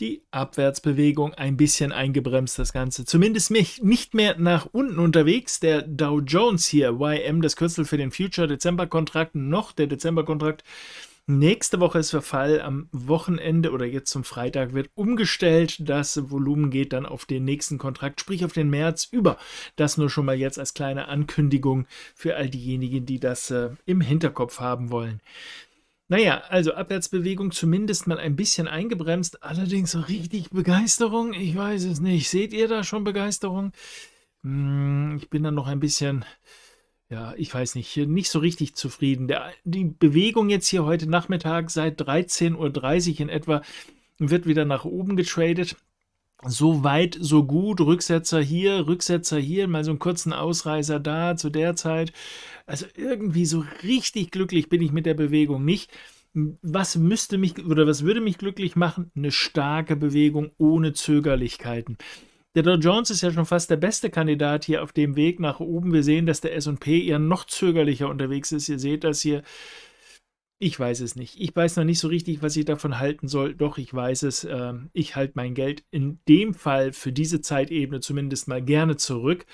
die Abwärtsbewegung ein bisschen eingebremst, das Ganze. Zumindest nicht mehr nach unten unterwegs. Der Dow Jones hier, YM, das Kürzel für den Future-Dezember-Kontrakt, noch der Dezember-Kontrakt. Nächste Woche ist Verfall. Am Wochenende oder jetzt zum Freitag wird umgestellt. Das Volumen geht dann auf den nächsten Kontrakt, sprich auf den März über. Das nur schon mal jetzt als kleine Ankündigung für all diejenigen, die das äh, im Hinterkopf haben wollen. Naja, also Abwärtsbewegung zumindest mal ein bisschen eingebremst, allerdings so richtig Begeisterung, ich weiß es nicht. Seht ihr da schon Begeisterung? Hm, ich bin dann noch ein bisschen, ja, ich weiß nicht, nicht so richtig zufrieden. Der, die Bewegung jetzt hier heute Nachmittag seit 13.30 Uhr in etwa wird wieder nach oben getradet. So weit, so gut. Rücksetzer hier, Rücksetzer hier, mal so einen kurzen Ausreißer da zu der Zeit. Also irgendwie so richtig glücklich bin ich mit der Bewegung nicht was müsste mich oder was würde mich glücklich machen? Eine starke Bewegung ohne Zögerlichkeiten. Der Dow Jones ist ja schon fast der beste Kandidat hier auf dem Weg nach oben. Wir sehen, dass der SP eher noch zögerlicher unterwegs ist. Ihr seht das hier. Ich weiß es nicht. Ich weiß noch nicht so richtig, was ich davon halten soll. Doch, ich weiß es. Ähm, ich halte mein Geld in dem Fall für diese Zeitebene zumindest mal gerne zurück.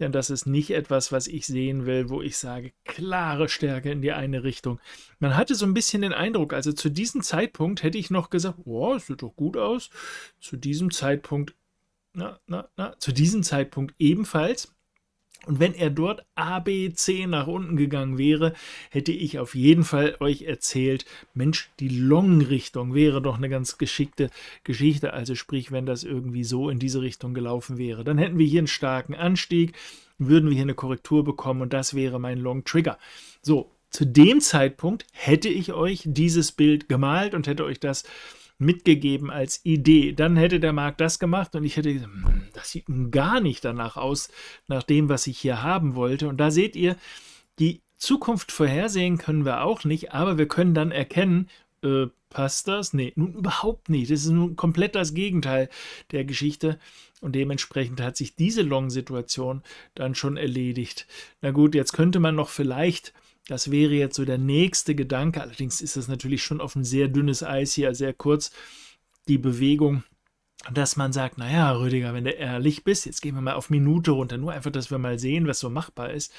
Denn das ist nicht etwas, was ich sehen will, wo ich sage, klare Stärke in die eine Richtung. Man hatte so ein bisschen den Eindruck, also zu diesem Zeitpunkt hätte ich noch gesagt, wow, oh, sieht doch gut aus. Zu diesem Zeitpunkt, na, na, na, zu diesem Zeitpunkt ebenfalls. Und wenn er dort ABC nach unten gegangen wäre, hätte ich auf jeden Fall euch erzählt, Mensch, die Long-Richtung wäre doch eine ganz geschickte Geschichte. Also sprich, wenn das irgendwie so in diese Richtung gelaufen wäre, dann hätten wir hier einen starken Anstieg, würden wir hier eine Korrektur bekommen und das wäre mein Long-Trigger. So, zu dem Zeitpunkt hätte ich euch dieses Bild gemalt und hätte euch das mitgegeben als Idee. Dann hätte der Markt das gemacht und ich hätte gesagt, hm, das sieht gar nicht danach aus, nach dem, was ich hier haben wollte. Und da seht ihr, die Zukunft vorhersehen können wir auch nicht, aber wir können dann erkennen, äh, passt das? Nee, nun überhaupt nicht. Das ist nun komplett das Gegenteil der Geschichte. Und dementsprechend hat sich diese Long-Situation dann schon erledigt. Na gut, jetzt könnte man noch vielleicht das wäre jetzt so der nächste Gedanke. Allerdings ist das natürlich schon auf ein sehr dünnes Eis hier, sehr kurz die Bewegung, dass man sagt, naja, Rüdiger, wenn du ehrlich bist, jetzt gehen wir mal auf Minute runter, nur einfach, dass wir mal sehen, was so machbar ist.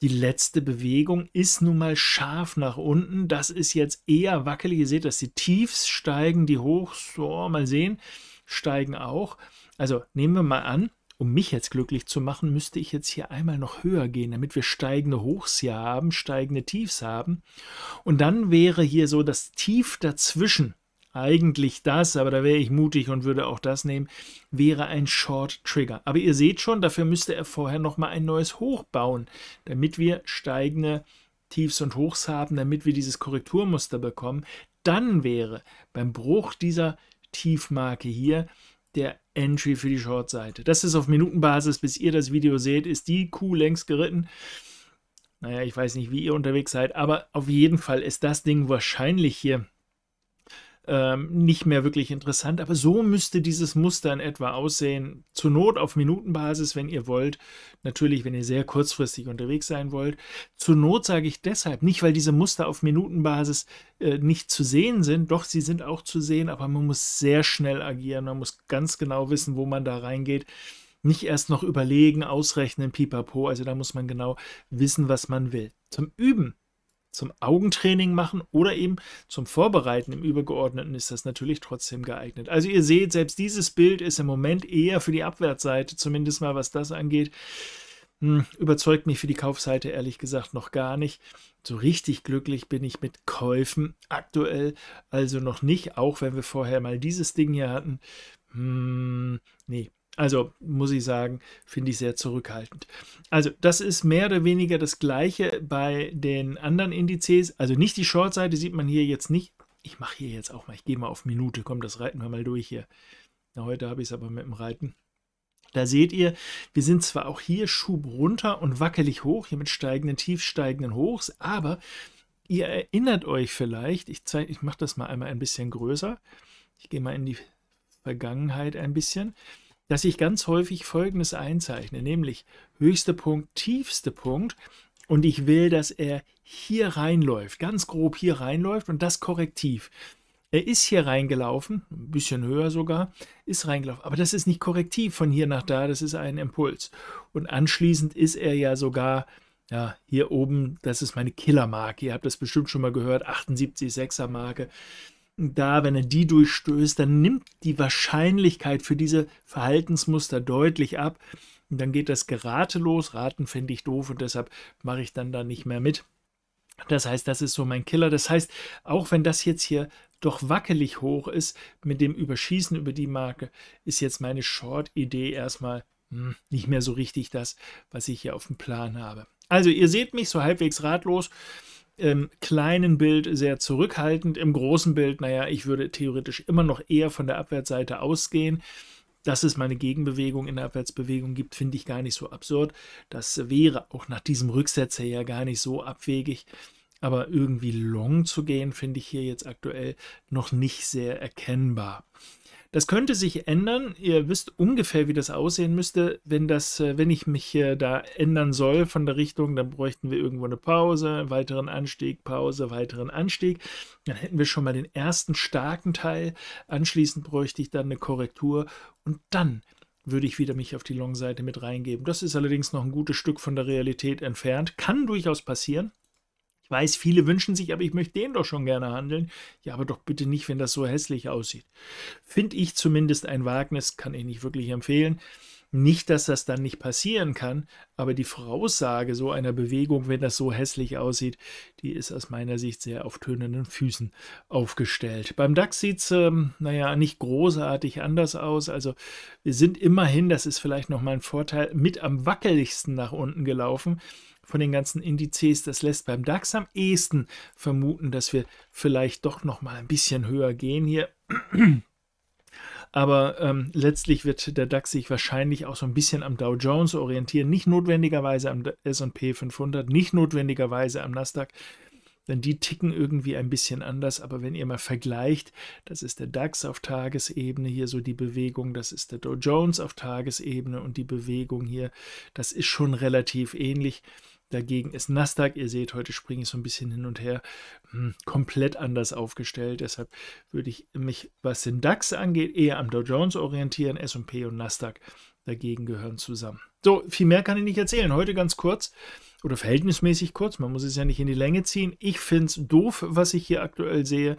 Die letzte Bewegung ist nun mal scharf nach unten. Das ist jetzt eher wackelig. Ihr seht, dass die Tiefs steigen, die Hochs, so, mal sehen, steigen auch. Also nehmen wir mal an, um mich jetzt glücklich zu machen, müsste ich jetzt hier einmal noch höher gehen, damit wir steigende Hochs hier haben, steigende Tiefs haben. Und dann wäre hier so das Tief dazwischen, eigentlich das, aber da wäre ich mutig und würde auch das nehmen, wäre ein Short Trigger. Aber ihr seht schon, dafür müsste er vorher nochmal ein neues Hoch bauen, damit wir steigende Tiefs und Hochs haben, damit wir dieses Korrekturmuster bekommen. Dann wäre beim Bruch dieser Tiefmarke hier der Entry für die Shortseite. Das ist auf Minutenbasis, bis ihr das Video seht, ist die Kuh längst geritten. Naja, ich weiß nicht, wie ihr unterwegs seid, aber auf jeden Fall ist das Ding wahrscheinlich hier ähm, nicht mehr wirklich interessant. Aber so müsste dieses Muster in etwa aussehen. Zur Not auf Minutenbasis, wenn ihr wollt. Natürlich, wenn ihr sehr kurzfristig unterwegs sein wollt. Zur Not sage ich deshalb, nicht weil diese Muster auf Minutenbasis äh, nicht zu sehen sind. Doch, sie sind auch zu sehen, aber man muss sehr schnell agieren. Man muss ganz genau wissen, wo man da reingeht nicht erst noch überlegen, ausrechnen, pipapo. Also da muss man genau wissen, was man will. Zum Üben zum Augentraining machen oder eben zum Vorbereiten im Übergeordneten ist das natürlich trotzdem geeignet. Also ihr seht, selbst dieses Bild ist im Moment eher für die Abwärtsseite, zumindest mal was das angeht. Hm, überzeugt mich für die Kaufseite ehrlich gesagt noch gar nicht. So richtig glücklich bin ich mit Käufen aktuell also noch nicht, auch wenn wir vorher mal dieses Ding hier hatten. Hm, nee, also muss ich sagen, finde ich sehr zurückhaltend. Also das ist mehr oder weniger das gleiche bei den anderen Indizes. Also nicht die Shortseite sieht man hier jetzt nicht. Ich mache hier jetzt auch mal, ich gehe mal auf Minute. Komm, das reiten wir mal durch hier. Na, heute habe ich es aber mit dem Reiten. Da seht ihr, wir sind zwar auch hier Schub runter und wackelig hoch, hier mit steigenden Tiefs, steigenden Hochs, aber ihr erinnert euch vielleicht, ich, ich mache das mal einmal ein bisschen größer. Ich gehe mal in die Vergangenheit ein bisschen dass ich ganz häufig Folgendes einzeichne, nämlich höchster Punkt, tiefster Punkt. Und ich will, dass er hier reinläuft, ganz grob hier reinläuft und das korrektiv. Er ist hier reingelaufen, ein bisschen höher sogar, ist reingelaufen. Aber das ist nicht korrektiv von hier nach da, das ist ein Impuls. Und anschließend ist er ja sogar ja, hier oben, das ist meine Killermarke. Ihr habt das bestimmt schon mal gehört, 78 6er Marke da, wenn er die durchstößt, dann nimmt die Wahrscheinlichkeit für diese Verhaltensmuster deutlich ab. Und dann geht das Gerate los. Raten finde ich doof und deshalb mache ich dann da nicht mehr mit. Das heißt, das ist so mein Killer. Das heißt, auch wenn das jetzt hier doch wackelig hoch ist, mit dem Überschießen über die Marke, ist jetzt meine Short-Idee erstmal hm, nicht mehr so richtig das, was ich hier auf dem Plan habe. Also, ihr seht mich so halbwegs ratlos im kleinen Bild sehr zurückhaltend. Im großen Bild, naja, ich würde theoretisch immer noch eher von der Abwärtsseite ausgehen. Dass es meine Gegenbewegung in der Abwärtsbewegung gibt, finde ich gar nicht so absurd. Das wäre auch nach diesem Rücksetzer ja gar nicht so abwegig. Aber irgendwie long zu gehen, finde ich hier jetzt aktuell noch nicht sehr erkennbar. Das könnte sich ändern. Ihr wisst ungefähr, wie das aussehen müsste. Wenn, das, äh, wenn ich mich äh, da ändern soll von der Richtung, dann bräuchten wir irgendwo eine Pause, einen weiteren Anstieg, Pause, weiteren Anstieg. Dann hätten wir schon mal den ersten starken Teil. Anschließend bräuchte ich dann eine Korrektur und dann würde ich wieder mich auf die Long-Seite mit reingeben. Das ist allerdings noch ein gutes Stück von der Realität entfernt. Kann durchaus passieren, ich weiß, viele wünschen sich, aber ich möchte den doch schon gerne handeln. Ja, aber doch bitte nicht, wenn das so hässlich aussieht. Finde ich zumindest ein Wagnis, kann ich nicht wirklich empfehlen. Nicht, dass das dann nicht passieren kann, aber die Voraussage so einer Bewegung, wenn das so hässlich aussieht, die ist aus meiner Sicht sehr auf tönenden Füßen aufgestellt. Beim DAX sieht es, ähm, naja, nicht großartig anders aus. Also wir sind immerhin, das ist vielleicht nochmal ein Vorteil, mit am wackeligsten nach unten gelaufen von den ganzen Indizes, das lässt beim DAX am ehesten vermuten, dass wir vielleicht doch noch mal ein bisschen höher gehen hier. Aber ähm, letztlich wird der DAX sich wahrscheinlich auch so ein bisschen am Dow Jones orientieren, nicht notwendigerweise am SP 500, nicht notwendigerweise am Nasdaq, denn die ticken irgendwie ein bisschen anders. Aber wenn ihr mal vergleicht, das ist der DAX auf Tagesebene hier so die Bewegung, das ist der Dow Jones auf Tagesebene und die Bewegung hier, das ist schon relativ ähnlich. Dagegen ist Nasdaq, ihr seht, heute springe ich so ein bisschen hin und her, hm, komplett anders aufgestellt. Deshalb würde ich mich, was den DAX angeht, eher am Dow Jones orientieren. SP und Nasdaq dagegen gehören zusammen. So, viel mehr kann ich nicht erzählen. Heute ganz kurz oder verhältnismäßig kurz. Man muss es ja nicht in die Länge ziehen. Ich finde es doof, was ich hier aktuell sehe.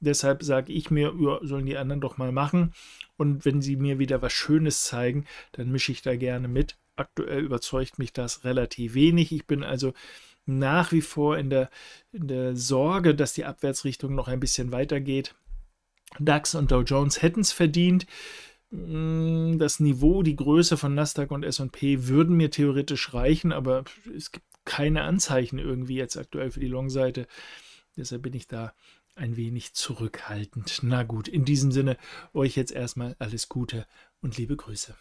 Deshalb sage ich mir, ja, sollen die anderen doch mal machen. Und wenn sie mir wieder was Schönes zeigen, dann mische ich da gerne mit aktuell überzeugt mich das relativ wenig. Ich bin also nach wie vor in der, in der Sorge, dass die Abwärtsrichtung noch ein bisschen weitergeht. DAX und Dow Jones hätten es verdient. Mm, das Niveau, die Größe von Nasdaq und SP würden mir theoretisch reichen, aber es gibt keine Anzeichen irgendwie jetzt aktuell für die Long-Seite. Deshalb bin ich da ein wenig zurückhaltend. Na gut, in diesem Sinne euch jetzt erstmal alles Gute und liebe Grüße.